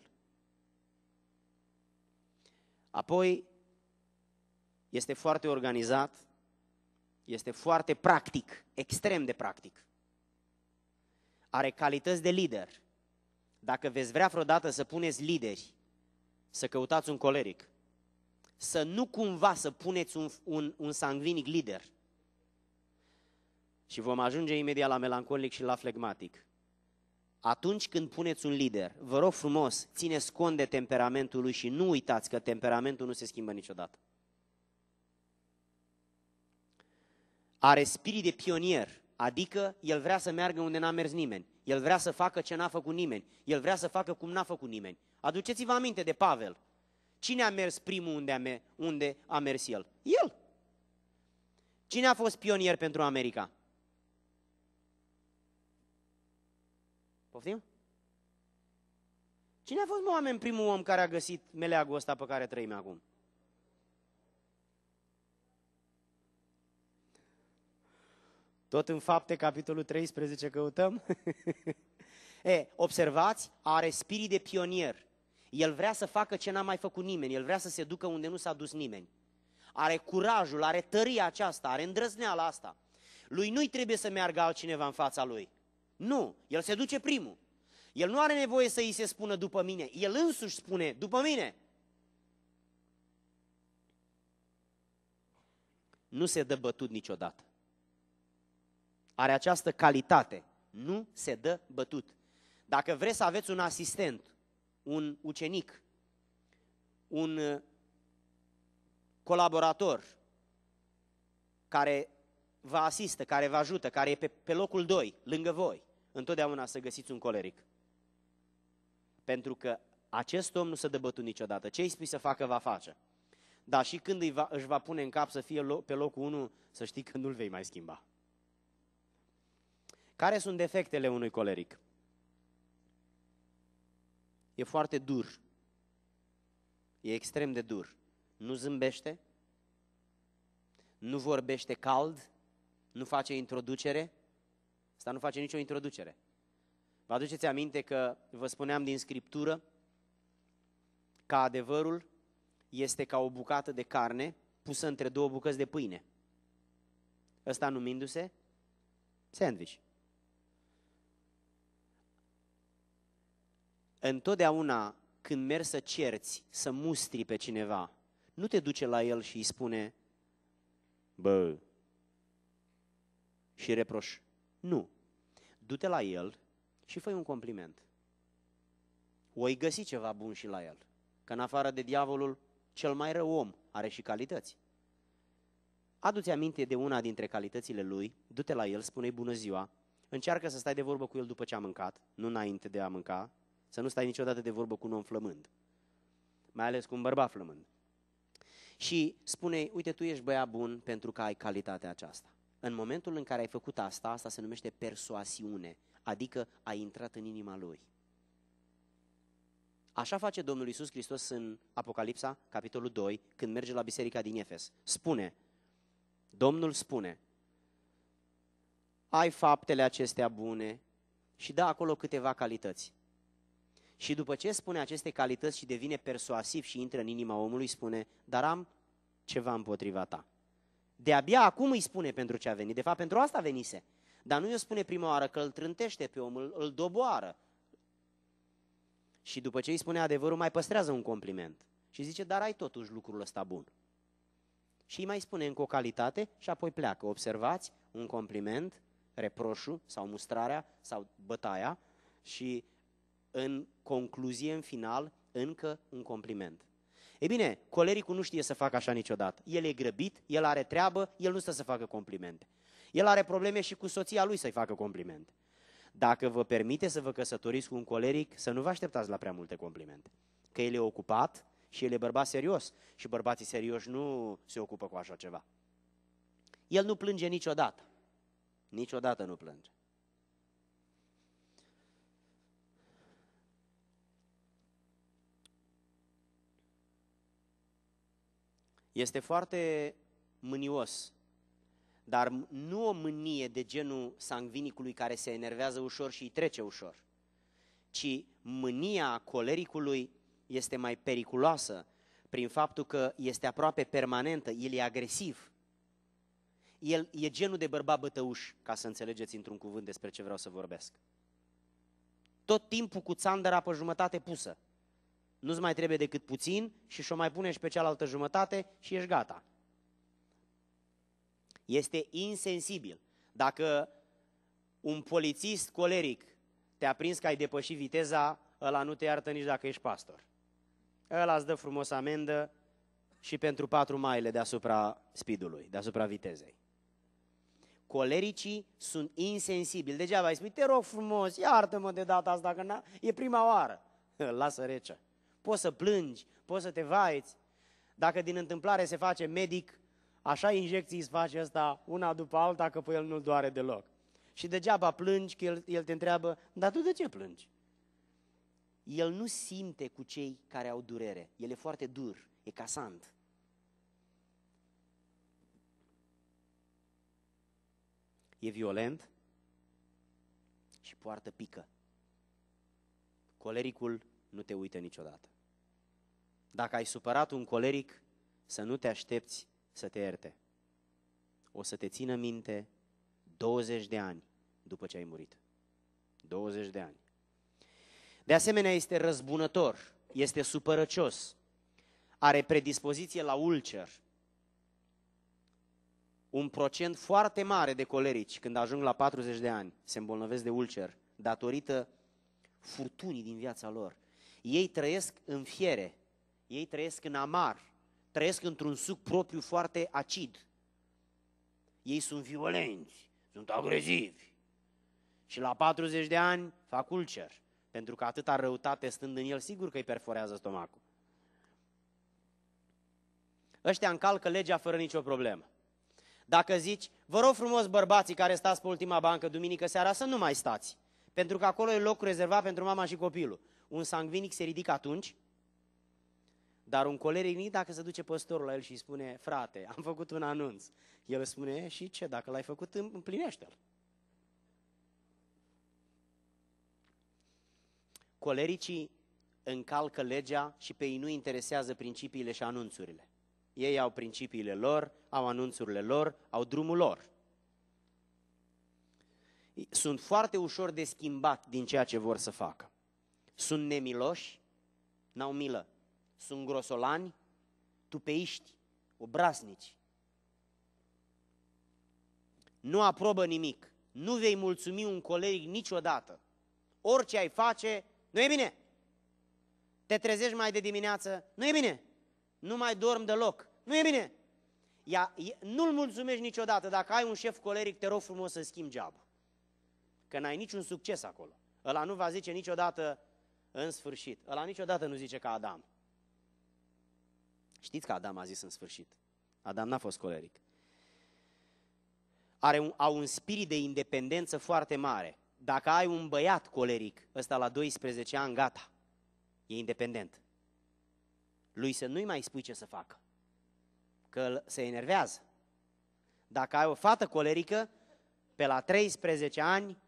Apoi, este foarte organizat, este foarte practic, extrem de practic. Are calități de lider. Dacă veți vrea vreodată să puneți lideri să căutați un coleric, să nu cumva să puneți un, un, un sanguinic lider. Și vom ajunge imediat la melancolic și la flegmatic. Atunci când puneți un lider, vă rog frumos, țineți cont de temperamentul lui și nu uitați că temperamentul nu se schimbă niciodată. Are spirit de pionier, Adică el vrea să meargă unde n-a mers nimeni. El vrea să facă ce n-a făcut nimeni. El vrea să facă cum n-a făcut nimeni. Aduceți-vă aminte de Pavel. Cine a mers primul unde a, me- unde a mers el? El. Cine a fost pionier pentru America? Poftim? Cine a fost, mă, oameni, primul om care a găsit meleagul ăsta pe care trăim acum? Tot în fapte, capitolul 13, căutăm. e, observați, are spirit de pionier. El vrea să facă ce n-a mai făcut nimeni, el vrea să se ducă unde nu s-a dus nimeni. Are curajul, are tăria aceasta, are îndrăzneala asta. Lui nu-i trebuie să meargă altcineva în fața lui. Nu, el se duce primul. El nu are nevoie să îi se spună după mine, el însuși spune după mine. Nu se dă bătut niciodată are această calitate. Nu se dă bătut. Dacă vreți să aveți un asistent, un ucenic, un uh, colaborator care vă asistă, care vă ajută, care e pe, pe locul 2, lângă voi, întotdeauna să găsiți un coleric. Pentru că acest om nu se dă bătut niciodată. Ce îi spui să facă, va face. Dar și când îi va, își va pune în cap să fie lo, pe locul 1, să știi că nu-l vei mai schimba. Care sunt defectele unui coleric? E foarte dur. E extrem de dur. Nu zâmbește, nu vorbește cald, nu face introducere. Asta nu face nicio introducere. Vă aduceți aminte că vă spuneam din Scriptură că adevărul este ca o bucată de carne pusă între două bucăți de pâine. Ăsta numindu-se sandwich. Întotdeauna când mergi să cerți, să mustri pe cineva, nu te duce la el și îi spune, bă, și reproș. Nu. Du-te la el și fă un compliment. Oi găsi ceva bun și la el. Că în afară de diavolul, cel mai rău om are și calități. Adu-ți aminte de una dintre calitățile lui, du-te la el, spune-i bună ziua, încearcă să stai de vorbă cu el după ce a mâncat, nu înainte de a mânca, să nu stai niciodată de vorbă cu un om flămând, mai ales cu un bărbat flămând. Și spune, uite, tu ești băiat bun pentru că ai calitatea aceasta. În momentul în care ai făcut asta, asta se numește persoasiune, adică ai intrat în inima lui. Așa face Domnul Isus Hristos în Apocalipsa, capitolul 2, când merge la biserica din Efes. Spune, Domnul spune, ai faptele acestea bune și dă acolo câteva calități. Și după ce spune aceste calități și devine persuasiv și intră în inima omului, spune, dar am ceva împotriva ta. De-abia acum îi spune pentru ce a venit. De fapt, pentru asta venise. Dar nu îi spune prima oară că îl trântește pe om, îl, îl doboară. Și după ce îi spune adevărul, mai păstrează un compliment. Și zice, dar ai totuși lucrul ăsta bun. Și îi mai spune încă o calitate și apoi pleacă. Observați un compliment, reproșul sau mustrarea sau bătaia și în concluzie în final, încă un compliment. E bine, colericul nu știe să facă așa niciodată. El e grăbit, el are treabă, el nu stă să facă complimente. El are probleme și cu soția lui să-i facă complimente. Dacă vă permite să vă căsătoriți cu un coleric, să nu vă așteptați la prea multe complimente. Că el e ocupat și el e bărbat serios. Și bărbații serioși nu se ocupă cu așa ceva. El nu plânge niciodată. Niciodată nu plânge. este foarte mânios, dar nu o mânie de genul sangvinicului care se enervează ușor și îi trece ușor, ci mânia colericului este mai periculoasă prin faptul că este aproape permanentă, el e agresiv. El e genul de bărbat bătăuș, ca să înțelegeți într-un cuvânt despre ce vreau să vorbesc. Tot timpul cu țandăra pe jumătate pusă. Nu-ți mai trebuie decât puțin și și-o mai pune și pe cealaltă jumătate și ești gata. Este insensibil. Dacă un polițist coleric te-a prins că ai depășit viteza, ăla nu te iartă nici dacă ești pastor. Ăla îți dă frumos amendă și pentru patru maile deasupra spidului, deasupra vitezei. Colericii sunt insensibili. Degeaba îi spui, te rog frumos, iartă-mă de data asta, că e prima oară. Lasă rece poți să plângi, poți să te vaiți. Dacă din întâmplare se face medic, așa injecții îți face asta una după alta, că pe el nu-l doare deloc. Și degeaba plângi, că el, el te întreabă, dar tu de ce plângi? El nu simte cu cei care au durere. El e foarte dur, e casant. E violent și poartă pică. Colericul nu te uită niciodată. Dacă ai supărat un coleric, să nu te aștepți să te ierte. O să te țină minte 20 de ani după ce ai murit. 20 de ani. De asemenea, este răzbunător, este supărăcios, are predispoziție la ulcer. Un procent foarte mare de colerici, când ajung la 40 de ani, se îmbolnăvesc de ulcer, datorită furtunii din viața lor. Ei trăiesc în fiere, ei trăiesc în amar, trăiesc într-un suc propriu foarte acid. Ei sunt violenți, sunt agresivi. Și la 40 de ani fac ulcer, pentru că atâta răutate stând în el, sigur că îi perforează stomacul. Ăștia încalcă legea fără nicio problemă. Dacă zici, vă rog frumos bărbații care stați pe ultima bancă duminică seara să nu mai stați, pentru că acolo e locul rezervat pentru mama și copilul. Un sangvinic se ridică atunci dar un coleric dacă se duce păstorul la el și îi spune, frate, am făcut un anunț, el spune, și ce, dacă l-ai făcut, împlinește-l. Colericii încalcă legea și pe ei nu interesează principiile și anunțurile. Ei au principiile lor, au anunțurile lor, au drumul lor. Sunt foarte ușor de schimbat din ceea ce vor să facă. Sunt nemiloși, n-au milă sunt grosolani, tupeiști, obraznici. Nu aprobă nimic. Nu vei mulțumi un coleg niciodată. Orice ai face, nu e bine. Te trezești mai de dimineață, nu e bine. Nu mai dorm deloc, nu e bine. Ia, nu-l mulțumești niciodată. Dacă ai un șef coleric, te rog frumos să schimbi job. Că n-ai niciun succes acolo. Ăla nu va zice niciodată în sfârșit. Ăla niciodată nu zice ca Adam. Știți că Adam a zis în sfârșit. Adam n-a fost coleric. Are un, au un spirit de independență foarte mare. Dacă ai un băiat coleric, ăsta la 12 ani, gata, e independent. Lui să nu-i mai spui ce să facă, că se enervează. Dacă ai o fată colerică, pe la 13 ani,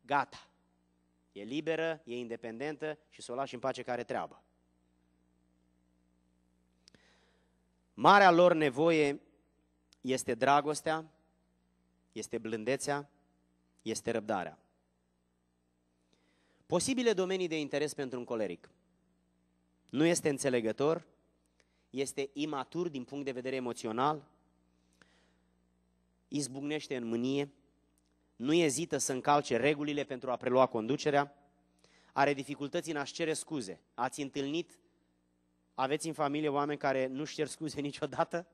gata, e liberă, e independentă și să o lași în pace care treabă. Marea lor nevoie este dragostea, este blândețea, este răbdarea. Posibile domenii de interes pentru un coleric. Nu este înțelegător, este imatur din punct de vedere emoțional, izbucnește în mânie, nu ezită să încalce regulile pentru a prelua conducerea, are dificultăți în a-și cere scuze. Ați întâlnit aveți în familie oameni care nu-și scuze niciodată?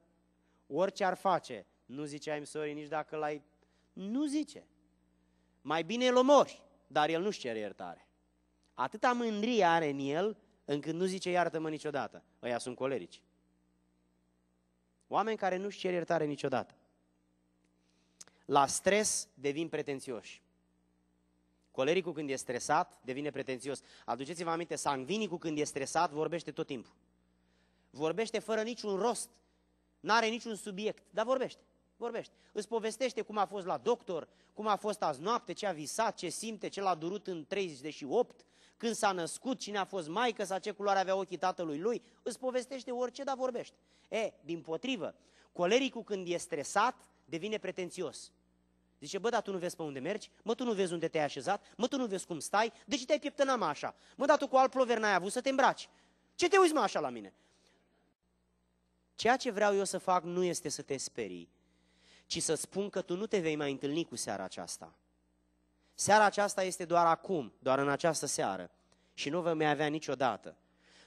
Orice ar face, nu zice I'm sorry nici dacă l-ai... Nu zice. Mai bine îl omori, dar el nu-și cere iertare. Atâta mândrie are în el, încât nu zice iartă-mă niciodată. Ăia sunt colerici. Oameni care nu-și cer iertare niciodată. La stres devin pretențioși. Colericul când e stresat devine pretențios. Aduceți-vă aminte, sangvinicul când e stresat vorbește tot timpul. Vorbește fără niciun rost, n-are niciun subiect, dar vorbește, vorbește. Îți povestește cum a fost la doctor, cum a fost azi noapte, ce a visat, ce simte, ce l-a durut în 38, când s-a născut, cine a fost maică sau ce culoare avea ochii tatălui lui, îți povestește orice, dar vorbește. E, din potrivă, colericul când e stresat, devine pretențios. Zice, bă, dar tu nu vezi pe unde mergi, mă, tu nu vezi unde te-ai așezat, mă, tu nu vezi cum stai, de ce te-ai pieptănat mă, așa? Mă, dar tu cu alt plover n-ai avut să te îmbraci. Ce te uiți mă așa la mine? Ceea ce vreau eu să fac nu este să te sperii, ci să spun că tu nu te vei mai întâlni cu seara aceasta. Seara aceasta este doar acum, doar în această seară și nu vei mai avea niciodată.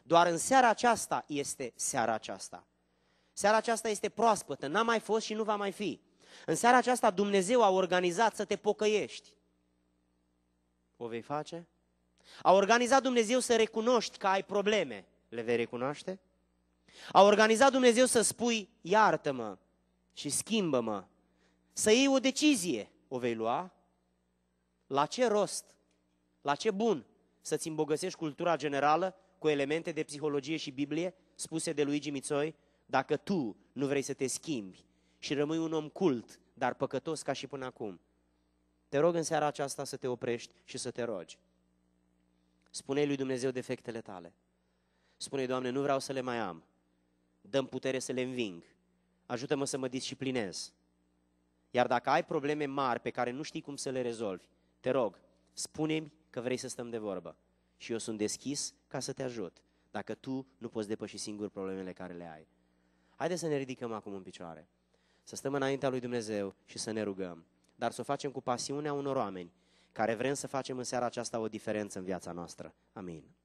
Doar în seara aceasta este seara aceasta. Seara aceasta este proaspătă, n-a mai fost și nu va mai fi. În seara aceasta Dumnezeu a organizat să te pocăiești. O vei face? A organizat Dumnezeu să recunoști că ai probleme. Le vei recunoaște? A organizat Dumnezeu să spui, iartă-mă și schimbă-mă. Să iei o decizie, o vei lua? La ce rost? La ce bun să-ți îmbogățești cultura generală cu elemente de psihologie și Biblie spuse de Luigi Mițoi dacă tu nu vrei să te schimbi și rămâi un om cult, dar păcătos ca și până acum? Te rog în seara aceasta să te oprești și să te rogi. Spune lui Dumnezeu defectele tale. Spune, Doamne, nu vreau să le mai am dăm putere să le înving. Ajută-mă să mă disciplinez. Iar dacă ai probleme mari pe care nu știi cum să le rezolvi, te rog, spune-mi că vrei să stăm de vorbă. Și eu sunt deschis ca să te ajut, dacă tu nu poți depăși singur problemele care le ai. Haideți să ne ridicăm acum în picioare, să stăm înaintea lui Dumnezeu și să ne rugăm, dar să o facem cu pasiunea unor oameni care vrem să facem în seara aceasta o diferență în viața noastră. Amin.